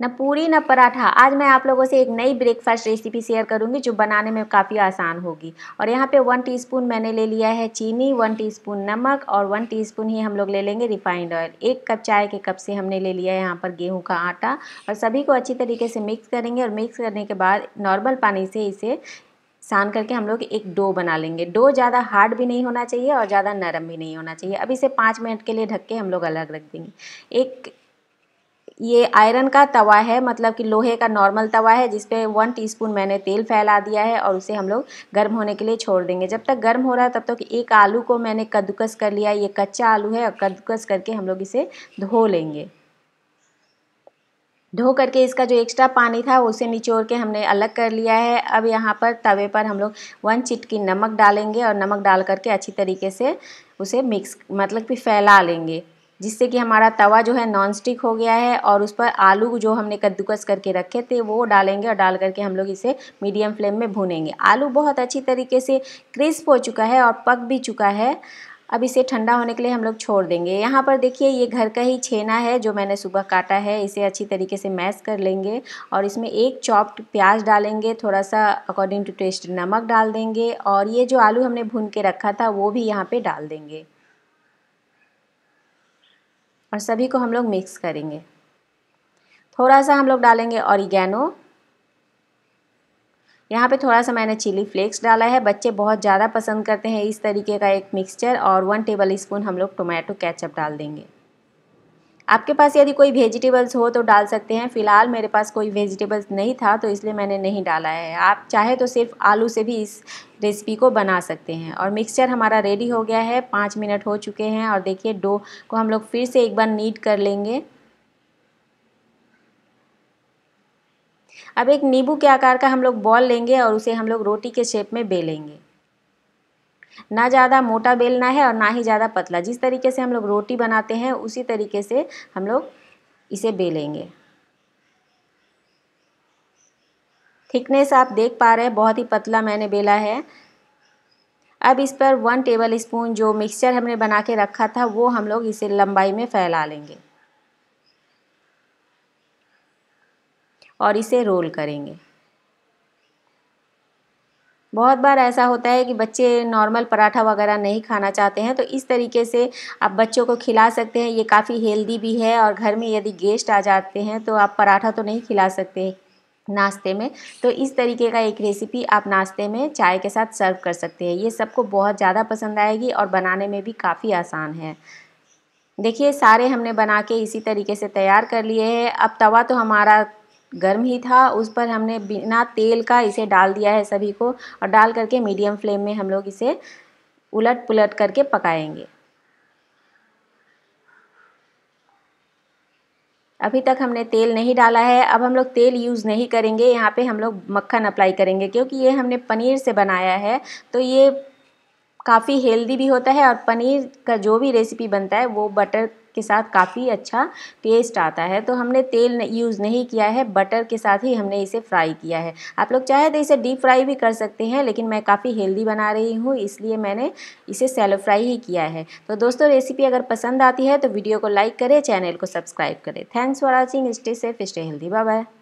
न पूरी न पराठा आज मैं आप लोगों से एक नई ब्रेकफास्ट रेसिपी शेयर करूंगी जो बनाने में काफ़ी आसान होगी और यहाँ पे वन टीस्पून मैंने ले लिया है चीनी वन टीस्पून नमक और वन टीस्पून ही हम लोग ले लेंगे रिफाइंड ऑयल एक कप चाय के कप से हमने ले लिया है यहाँ पर गेहूँ का आटा और सभी को अच्छी तरीके से मिक्स करेंगे और मिक्स करने के बाद नॉर्मल पानी से इसे सान करके हम लोग एक डो बना लेंगे डो ज़्यादा हार्ड भी नहीं होना चाहिए और ज़्यादा नरम भी नहीं होना चाहिए अब इसे पाँच मिनट के लिए ढक के हम लोग अलग रख देंगे एक ये आयरन का तवा है मतलब कि लोहे का नॉर्मल तवा है जिसपे वन टीस्पून मैंने तेल फैला दिया है और उसे हम लोग गर्म होने के लिए छोड़ देंगे जब तक गर्म हो रहा है तब तक तो एक आलू को मैंने कद्दूकस कर लिया ये कच्चा आलू है और कद्दूकस करके हम लोग इसे धो लेंगे धो करके इसका जो एक्स्ट्रा पानी था उसे निचोड़ के हमने अलग कर लिया है अब यहाँ पर तवे पर हम लोग वन चिटकी नमक डालेंगे और नमक डाल करके अच्छी तरीके से उसे मिक्स मतलब कि फैला लेंगे जिससे कि हमारा तवा जो है नॉन स्टिक हो गया है और उस पर आलू जो हमने कद्दूकस करके रखे थे वो डालेंगे और डाल करके हम लोग इसे मीडियम फ्लेम में भूनेंगे आलू बहुत अच्छी तरीके से क्रिस्प हो चुका है और पक भी चुका है अब इसे ठंडा होने के लिए हम लोग छोड़ देंगे यहाँ पर देखिए ये घर का ही छेना है जो मैंने सुबह काटा है इसे अच्छी तरीके से मैश कर लेंगे और इसमें एक चॉप्ड प्याज डालेंगे थोड़ा सा अकॉर्डिंग टू टेस्ट नमक डाल देंगे और ये जो आलू हमने भून के रखा था वो भी यहाँ पे डाल देंगे और सभी को हम लोग मिक्स करेंगे थोड़ा सा हम लोग डालेंगे ऑरिगेनो यहाँ पे थोड़ा सा मैंने चिली फ्लेक्स डाला है बच्चे बहुत ज़्यादा पसंद करते हैं इस तरीके का एक मिक्सचर और वन टेबल स्पून हम लोग टोमेटो कैचअप डाल देंगे आपके पास यदि कोई वेजिटेबल्स हो तो डाल सकते हैं फ़िलहाल मेरे पास कोई वेजिटेबल्स नहीं था तो इसलिए मैंने नहीं डाला है आप चाहे तो सिर्फ आलू से भी इस रेसिपी को बना सकते हैं और मिक्सचर हमारा रेडी हो गया है पाँच मिनट हो चुके हैं और देखिए डो को हम लोग फिर से एक बार नीट कर लेंगे अब एक नींबू के आकार का हम लोग बॉल लेंगे और उसे हम लोग रोटी के शेप में बेलेंगे ना ज़्यादा मोटा बेलना है और ना ही ज़्यादा पतला जिस तरीके से हम लोग रोटी बनाते हैं उसी तरीके से हम लोग इसे बेलेंगे थिकनेस आप देख पा रहे हैं बहुत ही पतला मैंने बेला है अब इस पर वन टेबल स्पून जो मिक्सचर हमने बना के रखा था वो हम लोग इसे लंबाई में फैला लेंगे और इसे रोल करेंगे बहुत बार ऐसा होता है कि बच्चे नॉर्मल पराठा वगैरह नहीं खाना चाहते हैं तो इस तरीके से आप बच्चों को खिला सकते हैं ये काफ़ी हेल्दी भी है और घर में यदि गेस्ट आ जाते हैं तो आप पराठा तो नहीं खिला सकते नाश्ते में तो इस तरीके का एक रेसिपी आप नाश्ते में चाय के साथ सर्व कर सकते हैं ये सबको बहुत ज़्यादा पसंद आएगी और बनाने में भी काफ़ी आसान है देखिए सारे हमने बना के इसी तरीके से तैयार कर लिए हैं अब तवा तो हमारा गर्म ही था उस पर हमने बिना तेल का इसे डाल दिया है सभी को और डाल करके मीडियम फ्लेम में हम लोग इसे उलट पुलट करके पकाएंगे अभी तक हमने तेल नहीं डाला है अब हम लोग तेल यूज़ नहीं करेंगे यहाँ पे हम लोग मक्खन अप्लाई करेंगे क्योंकि ये हमने पनीर से बनाया है तो ये काफ़ी हेल्दी भी होता है और पनीर का जो भी रेसिपी बनता है वो बटर के साथ काफ़ी अच्छा टेस्ट आता है तो हमने तेल यूज़ नहीं किया है बटर के साथ ही हमने इसे फ्राई किया है आप लोग चाहे तो इसे डीप फ्राई भी कर सकते हैं लेकिन मैं काफ़ी हेल्दी बना रही हूँ इसलिए मैंने इसे सेलो फ्राई ही किया है तो दोस्तों रेसिपी अगर पसंद आती है तो वीडियो को लाइक करें चैनल को सब्सक्राइब करें thanks for watching stay safe stay healthy bye